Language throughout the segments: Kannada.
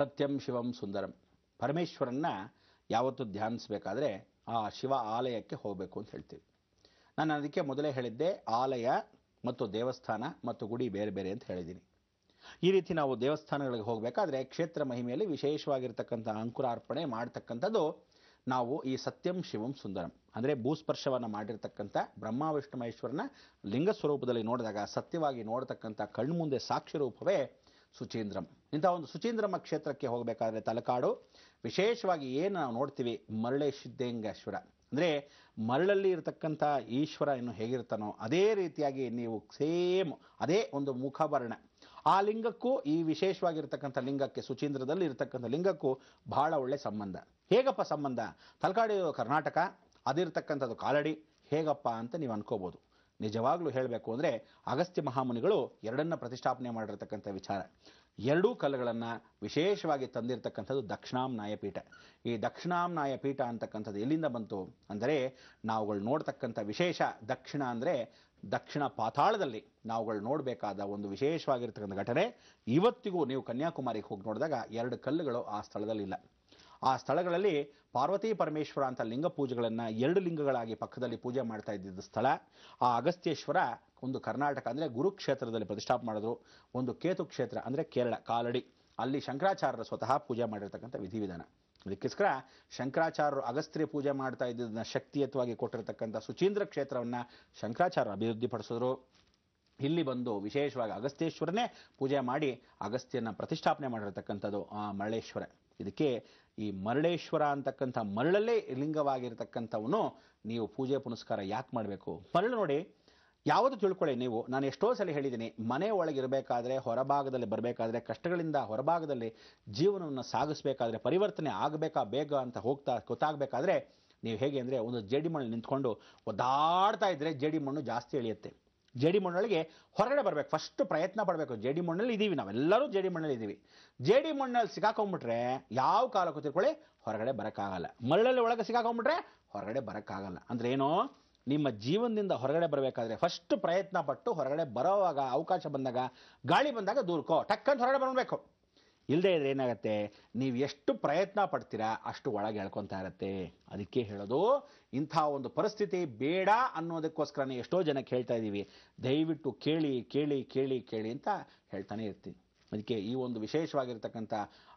ಸತ್ಯಂ ಶಿವಂ ಸುಂದರಂ ಪರಮೇಶ್ವರನ್ನ ಯಾವತ್ತು ಧ್ಯಾನಿಸಬೇಕಾದ್ರೆ ಆ ಶಿವ ಆಲಯಕ್ಕೆ ಹೋಗಬೇಕು ಅಂತ ಹೇಳ್ತೀವಿ ನಾನು ಅದಕ್ಕೆ ಮೊದಲೇ ಹೇಳಿದ್ದೆ ಆಲಯ ಮತ್ತು ದೇವಸ್ಥಾನ ಮತ್ತು ಗುಡಿ ಬೇರೆ ಬೇರೆ ಅಂತ ಹೇಳಿದ್ದೀನಿ ಈ ರೀತಿ ನಾವು ದೇವಸ್ಥಾನಗಳಿಗೆ ಹೋಗಬೇಕಾದ್ರೆ ಕ್ಷೇತ್ರ ಮಹಿಮೆಯಲ್ಲಿ ವಿಶೇಷವಾಗಿರ್ತಕ್ಕಂಥ ಅಂಕುರಾರ್ಪಣೆ ಮಾಡ್ತಕ್ಕಂಥದ್ದು ನಾವು ಈ ಸತ್ಯಂ ಶಿವಂ ಸುಂದರಂ ಅಂದರೆ ಭೂಸ್ಪರ್ಶವನ್ನು ಮಾಡಿರ್ತಕ್ಕಂಥ ಬ್ರಹ್ಮ ವಿಷ್ಣು ಮಹೇಶ್ವರನ ಲಿಂಗ ಸ್ವರೂಪದಲ್ಲಿ ನೋಡಿದಾಗ ಸತ್ಯವಾಗಿ ನೋಡತಕ್ಕಂಥ ಕಣ್ಮುಂದೆ ಸಾಕ್ಷಿ ರೂಪವೇ ಸುಚೀಂದ್ರಂ ಇಂಥ ಒಂದು ಸುಚೀಂದ್ರಮ್ಮ ಕ್ಷೇತ್ರಕ್ಕೆ ಹೋಗಬೇಕಾದ್ರೆ ತಲಕಾಡು ವಿಶೇಷವಾಗಿ ಏನು ನಾವು ನೋಡ್ತೀವಿ ಮರಳೆ ಸಿದ್ಧೇಂಗೇಶ್ವರ ಅಂದರೆ ಮರಳಲ್ಲಿ ಇರತಕ್ಕಂಥ ಈಶ್ವರ ಇನ್ನು ಹೇಗಿರ್ತಾನೋ ಅದೇ ರೀತಿಯಾಗಿ ನೀವು ಸೇಮ್ ಅದೇ ಒಂದು ಮುಖಭರಣ ಆ ಲಿಂಗಕ್ಕೂ ಈ ವಿಶೇಷವಾಗಿರ್ತಕ್ಕಂಥ ಲಿಂಗಕ್ಕೆ ಸುಚೀಂದ್ರದಲ್ಲಿ ಇರತಕ್ಕಂಥ ಲಿಂಗಕ್ಕೂ ಬಹಳ ಒಳ್ಳೆ ಸಂಬಂಧ ಹೇಗಪ್ಪ ಸಂಬಂಧ ತಲಕಾಡು ಕರ್ನಾಟಕ ಅದಿರ್ತಕ್ಕಂಥದ್ದು ಕಾಲಡಿ ಹೇಗಪ್ಪ ಅಂತ ನೀವು ಅನ್ಕೋಬೋದು ನಿಜವಾಗ್ಲೂ ಹೇಳಬೇಕು ಅಂದರೆ ಅಗಸ್ತ್ಯ ಮಹಾಮುನಿಗಳು ಎರಡನ್ನ ಪ್ರತಿಷ್ಠಾಪನೆ ಮಾಡಿರ್ತಕ್ಕಂಥ ವಿಚಾರ ಎರಡೂ ಕಲ್ಲುಗಳನ್ನು ವಿಶೇಷವಾಗಿ ತಂದಿರತಕ್ಕಂಥದ್ದು ದಕ್ಷಿಣಾಂನಾಯ ಪೀಠ ಈ ದಕ್ಷಿಣಾಂನಾಯ ಪೀಠ ಅಂತಕ್ಕಂಥದ್ದು ಎಲ್ಲಿಂದ ಬಂತು ಅಂದರೆ ನಾವುಗಳು ನೋಡ್ತಕ್ಕಂಥ ವಿಶೇಷ ದಕ್ಷಿಣ ಅಂದರೆ ದಕ್ಷಿಣ ಪಾತಾಳದಲ್ಲಿ ನಾವುಗಳು ನೋಡಬೇಕಾದ ಒಂದು ವಿಶೇಷವಾಗಿರ್ತಕ್ಕಂಥ ಘಟನೆ ಇವತ್ತಿಗೂ ನೀವು ಕನ್ಯಾಕುಮಾರಿಗೆ ಹೋಗಿ ನೋಡಿದಾಗ ಎರಡು ಕಲ್ಲುಗಳು ಆ ಸ್ಥಳದಲ್ಲಿಲ್ಲ ಆ ಸ್ಥಳಗಳಲ್ಲಿ ಪಾರ್ವತಿ ಪರಮೇಶ್ವರ ಅಂತ ಲಿಂಗ ಪೂಜೆಗಳನ್ನು ಎರಡು ಲಿಂಗಗಳಾಗಿ ಪಕ್ಕದಲ್ಲಿ ಪೂಜೆ ಮಾಡ್ತಾ ಇದ್ದಿದ್ದ ಸ್ಥಳ ಆ ಅಗಸ್ತ್ಯೇಶ್ವರ ಒಂದು ಕರ್ನಾಟಕ ಅಂದರೆ ಗುರುಕ್ಷೇತ್ರದಲ್ಲಿ ಪ್ರತಿಷ್ಠಾಪ ಮಾಡಿದ್ರು ಒಂದು ಕೇತು ಕ್ಷೇತ್ರ ಅಂದರೆ ಕೇರಳ ಕಾಲಡಿ ಅಲ್ಲಿ ಶಂಕರಾಚಾರ್ಯರ ಸ್ವತಃ ಪೂಜೆ ಮಾಡಿರ್ತಕ್ಕಂಥ ವಿಧಿವಿಧಾನ ಅದಕ್ಕೋಸ್ಕರ ಶಂಕರಾಚಾರ್ಯರು ಅಗಸ್ತ್ಯ ಪೂಜೆ ಮಾಡ್ತಾ ಇದ್ದಿದ್ದನ್ನ ಶಕ್ತಿಯುತವಾಗಿ ಕೊಟ್ಟಿರತಕ್ಕಂಥ ಸುಚೀಂದ್ರ ಕ್ಷೇತ್ರವನ್ನು ಶಂಕರಾಚಾರ್ಯರು ಅಭಿವೃದ್ಧಿಪಡಿಸಿದ್ರು ಇಲ್ಲಿ ಬಂದು ವಿಶೇಷವಾಗಿ ಅಗಸ್ತ್ಯೇಶ್ವರನೇ ಪೂಜೆ ಮಾಡಿ ಅಗಸ್ತ್ಯನ ಪ್ರತಿಷ್ಠಾಪನೆ ಮಾಡಿರತಕ್ಕಂಥದ್ದು ಮರಳೇಶ್ವರ ಇದಕ್ಕೆ ಈ ಮರಳೇಶ್ವರ ಅಂತಕ್ಕಂಥ ಮರಳಲ್ಲೇ ಲಿಂಗವಾಗಿರ್ತಕ್ಕಂಥವನು ನೀವು ಪೂಜೆ ಪುನಸ್ಕಾರ ಯಾಕೆ ಮಾಡಬೇಕು ಮರಳು ನೋಡಿ ಯಾವುದು ತಿಳ್ಕೊಳ್ಳಿ ನೀವು ನಾನು ಎಷ್ಟೋ ಸಲ ಹೇಳಿದ್ದೀನಿ ಮನೆ ಒಳಗಿರಬೇಕಾದ್ರೆ ಹೊರಭಾಗದಲ್ಲಿ ಬರಬೇಕಾದ್ರೆ ಕಷ್ಟಗಳಿಂದ ಹೊರಭಾಗದಲ್ಲಿ ಜೀವನವನ್ನು ಸಾಗಿಸಬೇಕಾದ್ರೆ ಪರಿವರ್ತನೆ ಆಗಬೇಕಾ ಬೇಗ ಅಂತ ಹೋಗ್ತಾ ಗೊತ್ತಾಗಬೇಕಾದ್ರೆ ನೀವು ಹೇಗೆ ಅಂದರೆ ಒಂದು ಜೇಡಿ ಮಣ್ಣು ನಿಂತ್ಕೊಂಡು ಒದ್ದಾಡ್ತಾ ಇದ್ದರೆ ಜೇಡಿ ಮಣ್ಣು ಜಾಸ್ತಿ ಎಳೆಯುತ್ತೆ ಡಿ ಮಣ್ಣೊಳಗೆ ಹೊರಗಡೆ ಬರಬೇಕು ಫಸ್ಟ್ ಪ್ರಯತ್ನ ಪಡಬೇಕು ಡಿ ಮಣ್ಣಲ್ಲಿ ಇದ್ದೀವಿ ನಾವೆಲ್ಲರೂ ಡಿ ಮಣ್ಣಲ್ಲಿ ಇದ್ದೀವಿ ಜೇಡಿ ಮಣ್ಣಲ್ಲಿ ಸಿಗಾಕೊಂಡ್ಬಿಟ್ರೆ ಯಾವ ಕಾಲ ತಿಳ್ಕೊಳ್ಳಿ ಹೊರಗಡೆ ಬರೋಕ್ಕಾಗಲ್ಲ ಮರಳಲ್ಲಿ ಒಳಗೆ ಸಿಗಾಕೊಂಡ್ಬಿಟ್ರೆ ಹೊರಗಡೆ ಬರೋಕ್ಕಾಗಲ್ಲ ಅಂದರೆ ಏನು ನಿಮ್ಮ ಜೀವನದಿಂದ ಹೊರಗಡೆ ಬರಬೇಕಾದ್ರೆ ಫಸ್ಟ್ ಪ್ರಯತ್ನ ಪಟ್ಟು ಹೊರಗಡೆ ಬರೋವಾಗ ಅವಕಾಶ ಬಂದಾಗ ಗಾಳಿ ಬಂದಾಗ ದೂರ್ಕೋ ಟಕ್ಕಂತ ಹೊರಗಡೆ ಬರಬೇಕು ಇಲ್ಲದೆ ಇದ್ರೆ ಏನಾಗುತ್ತೆ ನೀವು ಎಷ್ಟು ಪ್ರಯತ್ನ ಪಡ್ತೀರಾ ಅಷ್ಟು ಒಳಗೆ ಹೇಳ್ಕೊತಾ ಇರತ್ತೆ ಅದಕ್ಕೆ ಹೇಳೋದು ಇಂಥ ಒಂದು ಪರಿಸ್ಥಿತಿ ಬೇಡ ಅನ್ನೋದಕ್ಕೋಸ್ಕರನೇ ಎಷ್ಟೋ ಜನಕ್ಕೆ ಹೇಳ್ತಾ ಇದ್ದೀವಿ ದಯವಿಟ್ಟು ಕೇಳಿ ಕೇಳಿ ಕೇಳಿ ಕೇಳಿ ಅಂತ ಹೇಳ್ತಾನೆ ಇರ್ತೀನಿ ಅದಕ್ಕೆ ಈ ಒಂದು ವಿಶೇಷವಾಗಿರ್ತಕ್ಕಂಥ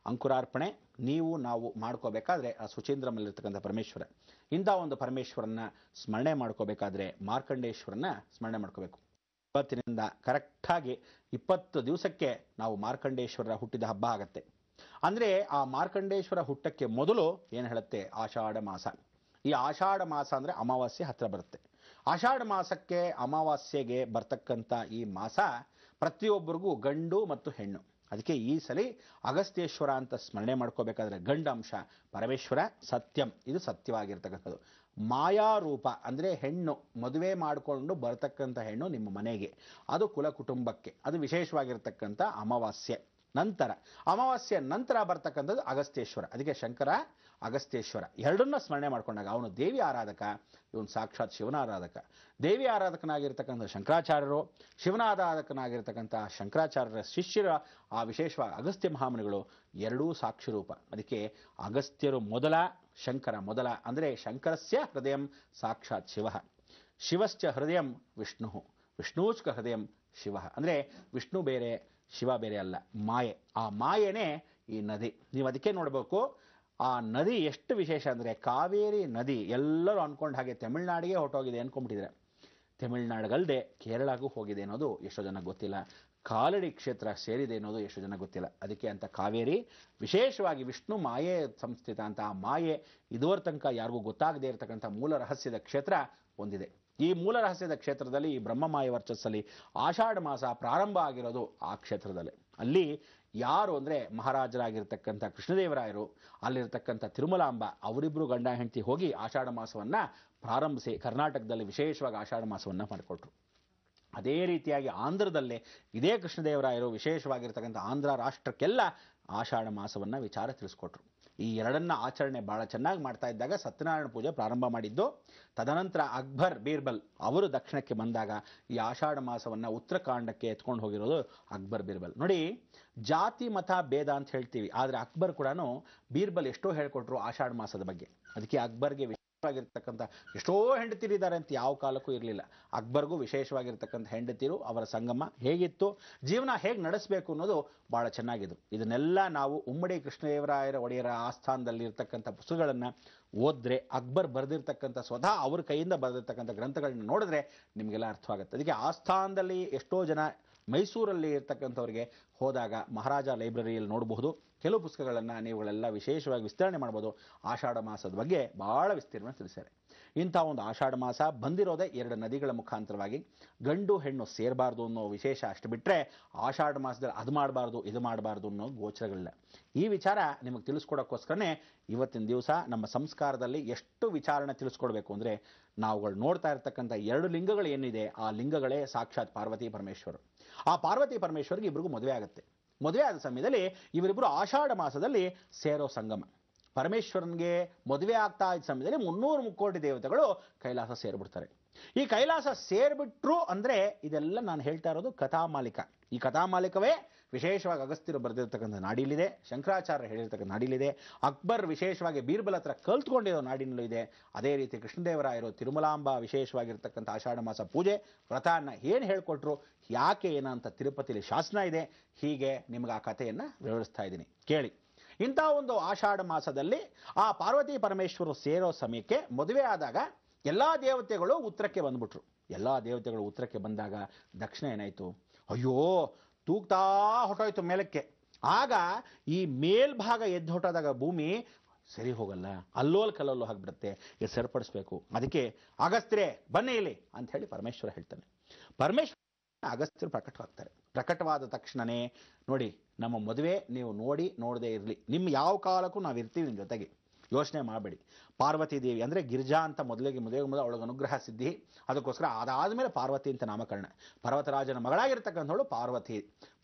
ಅಂಕುರಾರ್ಪಣೆ ನೀವು ನಾವು ಮಾಡ್ಕೋಬೇಕಾದ್ರೆ ಆ ಸುಚೇಂದ್ರಮಲ್ಲಿರ್ತಕ್ಕಂಥ ಪರಮೇಶ್ವರ ಇಂಥ ಒಂದು ಪರಮೇಶ್ವರನ್ನ ಸ್ಮರಣೆ ಮಾಡ್ಕೋಬೇಕಾದ್ರೆ ಮಾರ್ಕಂಡೇಶ್ವರನ್ನ ಸ್ಮರಣೆ ಮಾಡ್ಕೋಬೇಕು ಇವತ್ತಿನಿಂದ ಕರೆಕ್ಟಾಗಿ ಇಪ್ಪತ್ತು ದಿವಸಕ್ಕೆ ನಾವು ಮಾರ್ಕಂಡೇಶ್ವರ ಹುಟ್ಟಿದ ಹಬ್ಬ ಆಗತ್ತೆ ಅಂದರೆ ಆ ಮಾರ್ಕಂಡೇಶ್ವರ ಹುಟ್ಟಕ್ಕೆ ಮೊದಲು ಏನು ಹೇಳುತ್ತೆ ಆಷಾಢ ಮಾಸ ಈ ಆಷಾಢ ಮಾಸ ಅಂದರೆ ಅಮಾವಾಸ್ಯೆ ಹತ್ತಿರ ಬರುತ್ತೆ ಆಷಾಢ ಮಾಸಕ್ಕೆ ಅಮಾವಾಸ್ಯೆಗೆ ಬರ್ತಕ್ಕಂಥ ಈ ಮಾಸ ಪ್ರತಿಯೊಬ್ಬರಿಗೂ ಗಂಡು ಮತ್ತು ಹೆಣ್ಣು ಅದಕ್ಕೆ ಈ ಸಲ ಅಗಸ್ತ್ಯೇಶ್ವರ ಅಂತ ಸ್ಮರಣೆ ಮಾಡ್ಕೋಬೇಕಾದ್ರೆ ಅಂಶ ಪರಮೇಶ್ವರ ಸತ್ಯಂ ಇದು ಸತ್ಯವಾಗಿರ್ತಕ್ಕಂಥದ್ದು ಮಾಯಾರೂಪ ಅಂದರೆ ಹೆಣ್ಣು ಮದುವೆ ಮಾಡಿಕೊಂಡು ಬರ್ತಕ್ಕಂಥ ಹೆಣ್ಣು ನಿಮ್ಮ ಮನೆಗೆ ಅದು ಕುಲ ಕುಟುಂಬಕ್ಕೆ ಅದು ವಿಶೇಷವಾಗಿರ್ತಕ್ಕಂಥ ಅಮಾವಾಸ್ಯೆ ನಂತರ ಅಮಾವಾಸ್ಯೆ ನಂತರ ಬರ್ತಕ್ಕಂಥದ್ದು ಅಗಸ್ತ್ಯೇಶ್ವರ ಅದಕ್ಕೆ ಶಂಕರ ಅಗಸ್ತ್ಯೇಶ್ವರ ಎರಡನ್ನ ಸ್ಮರಣೆ ಮಾಡಿಕೊಂಡಾಗ ಅವನು ದೇವಿ ಆರಾಧಕ ಇವನು ಸಾಕ್ಷಾತ್ ಶಿವನ ಆರಾಧಕ ದೇವಿ ಆರಾಧಕನಾಗಿರ್ತಕ್ಕಂಥ ಶಂಕರಾಚಾರ್ಯರು ಶಿವನ ಆರಾಧಕನಾಗಿರ್ತಕ್ಕಂಥ ಶಂಕರಾಚಾರ್ಯರ ಶಿಷ್ಯರ ಆ ವಿಶೇಷವಾಗಿ ಅಗಸ್ತ್ಯ ಮಹಾಮುನಿಗಳು ಎರಡೂ ಸಾಕ್ಷಿರೂಪ ಅದಕ್ಕೆ ಅಗಸ್ತ್ಯರು ಮೊದಲ ಶಂಕರ ಮೊದಲ ಅಂದರೆ ಶಂಕರಸ್ಯ ಹೃದಯ ಸಾಕ್ಷಾತ್ ಶಿವ ಶಿವಶ್ಚ ಹೃದಯ ವಿಷ್ಣು ವಿಷ್ಣೂಚ್ಕ ಹೃದಯ ಶಿವ ಅಂದರೆ ವಿಷ್ಣು ಬೇರೆ ಶಿವ ಬೇರೆ ಅಲ್ಲ ಮಾಯೆ ಆ ಮಾಯೆನೇ ಈ ನದಿ ನೀವು ಅದಕ್ಕೆ ನೋಡಬೇಕು ಆ ನದಿ ಎಷ್ಟು ವಿಶೇಷ ಅಂದರೆ ಕಾವೇರಿ ನದಿ ಎಲ್ಲರೂ ಅಂದ್ಕೊಂಡು ಹಾಗೆ ತಮಿಳ್ನಾಡಿಗೆ ಹೊಟ್ಟೋಗಿದೆ ಅಂದ್ಕೊಂಡ್ಬಿಟ್ಟಿದ್ರೆ ತಮಿಳ್ನಾಡಿಗಲ್ಲದೆ ಕೇರಳಗೂ ಹೋಗಿದೆ ಅನ್ನೋದು ಎಷ್ಟೋ ಜನ ಗೊತ್ತಿಲ್ಲ ಕಾಲಡಿ ಕ್ಷೇತ್ರ ಸೇರಿದೆ ಅನ್ನೋದು ಎಷ್ಟೋ ಜನ ಗೊತ್ತಿಲ್ಲ ಅದಕ್ಕೆ ಅಂತ ಕಾವೇರಿ ವಿಶೇಷವಾಗಿ ವಿಷ್ಣು ಮಾಯೆ ಸಂಸ್ಥಿತ ಅಂತ ಆ ಮಾಯೆ ಇದುವರೆ ತನಕ ಯಾರಿಗೂ ಗೊತ್ತಾಗದೇ ಇರತಕ್ಕಂಥ ಮೂಲ ರಹಸ್ಯದ ಕ್ಷೇತ್ರ ಹೊಂದಿದೆ ಈ ಮೂಲ ರಹಸ್ಯದ ಕ್ಷೇತ್ರದಲ್ಲಿ ಈ ಬ್ರಹ್ಮಮಾಯ ವರ್ಚಸ್ಸಲ್ಲಿ ಆಷಾಢ ಮಾಸ ಪ್ರಾರಂಭ ಆಗಿರೋದು ಆ ಕ್ಷೇತ್ರದಲ್ಲಿ ಅಲ್ಲಿ ಯಾರು ಅಂದರೆ ಮಹಾರಾಜರಾಗಿರ್ತಕ್ಕಂಥ ಕೃಷ್ಣದೇವರಾಯರು ಅಲ್ಲಿರ್ತಕ್ಕಂಥ ತಿರುಮಲಾಂಬ ಅವರಿಬ್ಬರು ಗಂಡ ಹೆಂಡತಿ ಹೋಗಿ ಆಷಾಢ ಮಾಸವನ್ನು ಪ್ರಾರಂಭಿಸಿ ಕರ್ನಾಟಕದಲ್ಲಿ ವಿಶೇಷವಾಗಿ ಆಷಾಢ ಮಾಸವನ್ನು ಮಾಡಿಕೊಟ್ರು ಅದೇ ರೀತಿಯಾಗಿ ಆಂಧ್ರದಲ್ಲೇ ಇದೇ ಕೃಷ್ಣದೇವರಾಯರು ವಿಶೇಷವಾಗಿರ್ತಕ್ಕಂಥ ಆಂಧ್ರ ರಾಷ್ಟ್ರಕ್ಕೆಲ್ಲ ಆಷಾಢ ಮಾಸವನ್ನು ವಿಚಾರ ತಿಳಿಸ್ಕೊಟ್ರು ಈ ಎರಡನ್ನ ಆಚರಣೆ ಭಾಳ ಚೆನ್ನಾಗಿ ಮಾಡ್ತಾ ಇದ್ದಾಗ ಸತ್ಯನಾರಾಯಣ ಪೂಜೆ ಪ್ರಾರಂಭ ಮಾಡಿದ್ದು ತದನಂತರ ಅಕ್ಬರ್ ಬೀರ್ಬಲ್ ಅವರು ದಕ್ಷಿಣಕ್ಕೆ ಬಂದಾಗ ಈ ಆಷಾಢ ಮಾಸವನ್ನು ಉತ್ತರಕಾಂಡಕ್ಕೆ ಎತ್ಕೊಂಡು ಹೋಗಿರೋದು ಅಕ್ಬರ್ ಬೀರ್ಬಲ್ ನೋಡಿ ಜಾತಿ ಮತ ಭೇದ ಅಂತ ಹೇಳ್ತೀವಿ ಆದ್ರೆ ಅಕ್ಬರ್ ಕೂಡ ಬೀರ್ಬಲ್ ಎಷ್ಟೋ ಹೇಳ್ಕೊಟ್ರು ಆಷಾಢ ಮಾಸದ ಬಗ್ಗೆ ಅದಕ್ಕೆ ಅಕ್ಬರ್ಗೆ ಆಗಿರ್ತಕ್ಕಂಥ ಎಷ್ಟೋ ಹೆಂಡತಿರಿದ್ದಾರೆ ಅಂತ ಯಾವ ಕಾಲಕ್ಕೂ ಇರಲಿಲ್ಲ ಅಕ್ಬರ್ಗೂ ವಿಶೇಷವಾಗಿರ್ತಕ್ಕಂಥ ಹೆಂಡತಿರು ಅವರ ಸಂಗಮ ಹೇಗಿತ್ತು ಜೀವನ ಹೇಗೆ ನಡೆಸಬೇಕು ಅನ್ನೋದು ಭಾಳ ಚೆನ್ನಾಗಿದ್ರು ಇದನ್ನೆಲ್ಲ ನಾವು ಉಮ್ಮಡಿ ಕೃಷ್ಣದೇವರಾಯರ ಒಡೆಯರ ಆಸ್ಥಾನದಲ್ಲಿ ಇರ್ತಕ್ಕಂಥ ಪುಸ್ತಕಗಳನ್ನು ಓದ್ರೆ ಅಕ್ಬರ್ ಬರೆದಿರ್ತಕ್ಕಂಥ ಸ್ವತಃ ಅವ್ರ ಕೈಯಿಂದ ಬರೆದಿರ್ತಕ್ಕಂಥ ಗ್ರಂಥಗಳನ್ನ ನೋಡಿದ್ರೆ ನಿಮಗೆಲ್ಲ ಅರ್ಥವಾಗುತ್ತೆ ಅದಕ್ಕೆ ಆಸ್ಥಾನದಲ್ಲಿ ಎಷ್ಟೋ ಜನ ಮೈಸೂರಲ್ಲಿ ಇರ್ತಕ್ಕಂಥವ್ರಿಗೆ ಹೋದಾಗ ಮಹಾರಾಜ ಲೈಬ್ರರಿಯಲ್ಲಿ ನೋಡಬಹುದು ಕೆಲವು ಪುಸ್ತಕಗಳನ್ನು ನೀವುಗಳೆಲ್ಲ ವಿಶೇಷವಾಗಿ ವಿಸ್ತರಣೆ ಮಾಡ್ಬೋದು ಆಷಾಢ ಮಾಸದ ಬಗ್ಗೆ ಭಾಳ ವಿಸ್ತೀರ್ಣ ತಿಳಿಸ್ಯಾರೆ ಇಂಥ ಒಂದು ಆಷಾಢ ಮಾಸ ಬಂದಿರೋದೇ ಎರಡು ನದಿಗಳ ಮುಖಾಂತರವಾಗಿ ಗಂಡು ಹೆಣ್ಣು ಸೇರಬಾರ್ದು ಅನ್ನೋ ವಿಶೇಷ ಅಷ್ಟು ಬಿಟ್ಟರೆ ಆಷಾಢ ಮಾಸದಲ್ಲಿ ಅದು ಮಾಡಬಾರ್ದು ಇದು ಮಾಡಬಾರ್ದು ಅನ್ನೋ ಗೋಚರಗಳಿಲ್ಲ ಈ ವಿಚಾರ ನಿಮಗೆ ತಿಳಿಸ್ಕೊಡೋಕ್ಕೋಸ್ಕರನೇ ಇವತ್ತಿನ ದಿವಸ ನಮ್ಮ ಸಂಸ್ಕಾರದಲ್ಲಿ ಎಷ್ಟು ವಿಚಾರಣೆ ತಿಳಿಸ್ಕೊಡ್ಬೇಕು ಅಂದರೆ ನಾವುಗಳು ನೋಡ್ತಾ ಇರ್ತಕ್ಕಂಥ ಎರಡು ಲಿಂಗಗಳು ಏನಿದೆ ಆ ಲಿಂಗಗಳೇ ಸಾಕ್ಷಾತ್ ಪಾರ್ವತಿ ಪರಮೇಶ್ವರ ಆ ಪಾರ್ವತಿ ಪರಮೇಶ್ವರಿಗೆ ಇಬ್ಬರಿಗೂ ಮದುವೆ ಆಗುತ್ತೆ ಮದುವೆ ಆದ ಸಮಯದಲ್ಲಿ ಇವರಿಬ್ಬರು ಆಷಾಢ ಮಾಸದಲ್ಲಿ ಸೇರೋ ಸಂಗಮ ಪರಮೇಶ್ವರನಿಗೆ ಮದುವೆ ಆಗ್ತಾ ಇದ್ದ ಸಮಯದಲ್ಲಿ ಮುನ್ನೂರು ಮುಕ್ಕೋಟಿ ದೇವತೆಗಳು ಕೈಲಾಸ ಸೇರಿಬಿಡ್ತಾರೆ ಈ ಕೈಲಾಸ ಸೇರಿಬಿಟ್ರು ಅಂದರೆ ಇದೆಲ್ಲ ನಾನು ಹೇಳ್ತಾ ಇರೋದು ಕಥಾಮಾಲಿಕ ಈ ಕಥಾಮಾಲಿಕವೇ ವಿಶೇಷವಾಗಿ ಅಗಸ್ತ್ಯರು ಬರೆದಿರ್ತಕ್ಕಂಥ ನಾಡಿಲಿದೆ ಶಂಕರಾಚಾರ್ಯ ಹೇಳಿರ್ತಕ್ಕಂಥ ನಾಡಿಲಿದೆ ಅಕ್ಬರ್ ವಿಶೇಷವಾಗಿ ಬೀರ್ಬಲ್ ಹತ್ರ ಕಲ್ತ್ಕೊಂಡಿರೋ ನಾಡಿನಲ್ಲೂ ಇದೆ ಅದೇ ರೀತಿ ಇರೋ ತಿರುಮಲಾಂಬ ವಿಶೇಷವಾಗಿರ್ತಕ್ಕಂಥ ಆಷಾಢ ಮಾಸ ಪೂಜೆ ವ್ರತನ ಏನು ಹೇಳ್ಕೊಟ್ರು ಯಾಕೆ ಏನಂತ ತಿರುಪತಿಲಿ ಶಾಸನ ಇದೆ ಹೀಗೆ ನಿಮ್ಗೆ ಆ ಕಥೆಯನ್ನು ವಿವರಿಸ್ತಾ ಇದ್ದೀನಿ ಕೇಳಿ ಇಂಥ ಒಂದು ಆಷಾಢ ಮಾಸದಲ್ಲಿ ಆ ಪಾರ್ವತಿ ಪರಮೇಶ್ವರು ಸೇರೋ ಸಮಯಕ್ಕೆ ಮದುವೆ ಆದಾಗ ಎಲ್ಲ ದೇವತೆಗಳು ಉತ್ತರಕ್ಕೆ ಬಂದ್ಬಿಟ್ರು ಎಲ್ಲ ದೇವತೆಗಳು ಉತ್ತರಕ್ಕೆ ಬಂದಾಗ ದಕ್ಷಿಣ ಏನಾಯಿತು ಅಯ್ಯೋ ತೂಗ್ತಾ ಹೊಟ್ಟೋಯ್ತು ಮೇಲಕ್ಕೆ ಆಗ ಈ ಮೇಲ್ಭಾಗ ಎದ್ದು ಹೊಟ್ಟಾದಾಗ ಭೂಮಿ ಸರಿ ಹೋಗಲ್ಲ ಅಲ್ಲೋಲ್ ಕಲ್ಲೋಲು ಹಾಕ್ಬಿಡುತ್ತೆ ಇದು ಸರಿಪಡಿಸ್ಬೇಕು ಅದಕ್ಕೆ ಅಗಸ್ತ್ರೆ ಬನ್ನಿ ಇಲ್ಲಿ ಅಂತ ಹೇಳಿ ಪರಮೇಶ್ವರ ಹೇಳ್ತಾನೆ ಪರಮೇಶ್ವರ ಅಗಸ್ತ್ಯರು ಪ್ರಕಟವಾಗ್ತಾರೆ ಪ್ರಕಟವಾದ ತಕ್ಷಣನೇ ನೋಡಿ ನಮ್ಮ ಮದುವೆ ನೀವು ನೋಡಿ ನೋಡದೇ ಇರಲಿ ನಿಮ್ಮ ಯಾವ ಕಾಲಕ್ಕೂ ನಾವು ಇರ್ತೀವಿ ನಿಮ್ಮ ಜೊತೆಗೆ ಯೋಚನೆ ಮಾಡಬೇಡಿ ಪಾರ್ವತಿ ದೇವಿ ಅಂದರೆ ಗಿರ್ಜಾ ಅಂತ ಮೊದಲಿಗೆ ಮೊದಲಿಗೆ ಮೊದಲು ಅವಳಿಗೆ ಅನುಗ್ರಹ ಸಿದ್ಧಿ ಅದಕ್ಕೋಸ್ಕರ ಅದಾದಮೇಲೆ ಮೇಲೆ ಪಾರ್ವತಿ ಅಂತ ನಾಮಕರಣ ಪರ್ವತರಾಜನ ಮಗಳಾಗಿರ್ತಕ್ಕಂಥವಳು ಪಾರ್ವತಿ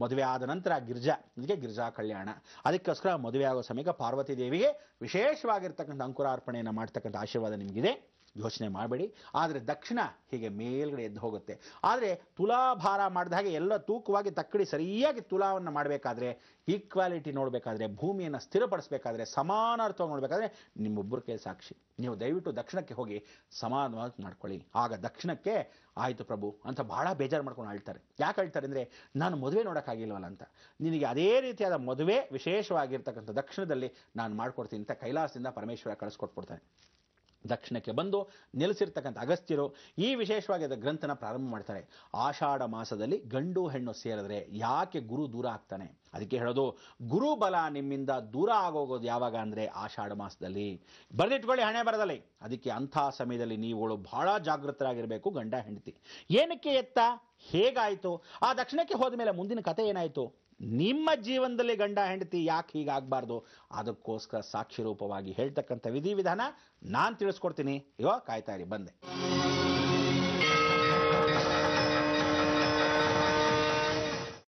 ಮದುವೆ ಆದ ನಂತರ ಗಿರ್ಜಾ ಇದಕ್ಕೆ ಗಿರಿಜಾ ಕಲ್ಯಾಣ ಅದಕ್ಕೋಸ್ಕರ ಮದುವೆ ಆಗೋ ಸಮಯಕ್ಕೆ ಪಾರ್ವತಿ ದೇವಿಗೆ ವಿಶೇಷವಾಗಿರ್ತಕ್ಕಂಥ ಅಂಕುರಾರ್ಪಣೆಯನ್ನು ಮಾಡ್ತಕ್ಕಂಥ ಆಶೀರ್ವಾದ ನಿಮಗಿದೆ ಯೋಚನೆ ಮಾಡಬೇಡಿ ಆದರೆ ದಕ್ಷಿಣ ಹೀಗೆ ಮೇಲ್ಗಡೆ ಎದ್ದು ಹೋಗುತ್ತೆ ಆದರೆ ತುಲಾಭಾರ ಮಾಡಿದ ಹಾಗೆ ಎಲ್ಲ ತೂಕವಾಗಿ ತಕ್ಕಡಿ ಸರಿಯಾಗಿ ತುಲಾವನ್ನು ಮಾಡಬೇಕಾದ್ರೆ ಈಕ್ವಾಲಿಟಿ ನೋಡಬೇಕಾದ್ರೆ ಭೂಮಿಯನ್ನು ಸ್ಥಿರಪಡಿಸಬೇಕಾದ್ರೆ ಸಮಾನಾರ್ಥವಾಗಿ ನೋಡಬೇಕಾದ್ರೆ ನಿಮ್ಮೊಬ್ಬರ ಕೈ ಸಾಕ್ಷಿ ನೀವು ದಯವಿಟ್ಟು ದಕ್ಷಿಣಕ್ಕೆ ಹೋಗಿ ಸಮಾನವಾಗಿ ಮಾಡ್ಕೊಳ್ಳಿ ಆಗ ದಕ್ಷಿಣಕ್ಕೆ ಆಯಿತು ಪ್ರಭು ಅಂತ ಭಾಳ ಬೇಜಾರು ಮಾಡ್ಕೊಂಡು ಅಳ್ತಾರೆ ಯಾಕೆ ಅಳ್ತಾರೆ ಅಂದರೆ ನಾನು ಮದುವೆ ನೋಡೋಕ್ಕಾಗಿಲ್ವಲ್ಲ ಅಂತ ನಿನಗೆ ಅದೇ ರೀತಿಯಾದ ಮದುವೆ ವಿಶೇಷವಾಗಿರ್ತಕ್ಕಂಥ ದಕ್ಷಿಣದಲ್ಲಿ ನಾನು ಮಾಡ್ಕೊಡ್ತೀನಿ ಅಂತ ಕೈಲಾಸದಿಂದ ಪರಮೇಶ್ವರ ಕಳಿಸ್ಕೊಟ್ಬಿಡ್ತಾನೆ ದಕ್ಷಿಣಕ್ಕೆ ಬಂದು ನೆಲೆಸಿರ್ತಕ್ಕಂಥ ಅಗಸ್ತ್ಯರು ಈ ವಿಶೇಷವಾಗಿ ಅದರ ಗ್ರಂಥನ ಪ್ರಾರಂಭ ಮಾಡ್ತಾರೆ ಆಷಾಢ ಮಾಸದಲ್ಲಿ ಗಂಡು ಹೆಣ್ಣು ಸೇರಿದ್ರೆ ಯಾಕೆ ಗುರು ದೂರ ಆಗ್ತಾನೆ ಅದಕ್ಕೆ ಹೇಳೋದು ಗುರು ಬಲ ನಿಮ್ಮಿಂದ ದೂರ ಆಗೋಗೋದು ಯಾವಾಗ ಅಂದರೆ ಆಷಾಢ ಮಾಸದಲ್ಲಿ ಬರೆದಿಟ್ಕೊಳ್ಳಿ ಹಣೆ ಬರದಲ್ಲಿ ಅದಕ್ಕೆ ಅಂಥ ಸಮಯದಲ್ಲಿ ನೀವುಗಳು ಬಹಳ ಜಾಗೃತರಾಗಿರಬೇಕು ಗಂಡ ಹೆಂಡತಿ ಏನಕ್ಕೆ ಎತ್ತ ಹೇಗಾಯಿತು ಆ ದಕ್ಷಿಣಕ್ಕೆ ಹೋದ ಮೇಲೆ ಮುಂದಿನ ಕತೆ ಏನಾಯ್ತು ನಿಮ್ಮ ಜೀವನದಲ್ಲಿ ಗಂಡ ಹೆಂಡತಿ ಯಾಕೆ ಹೀಗಾಗಬಾರ್ದು ಅದಕ್ಕೋಸ್ಕರ ಸಾಕ್ಷಿ ರೂಪವಾಗಿ ಹೇಳ್ತಕ್ಕಂಥ ವಿಧಿವಿಧಾನ ನಾನು ತಿಳಿಸ್ಕೊಡ್ತೀನಿ ಇವಾಗ ಕಾಯ್ತಾ ಇರಿ ಬಂದೆ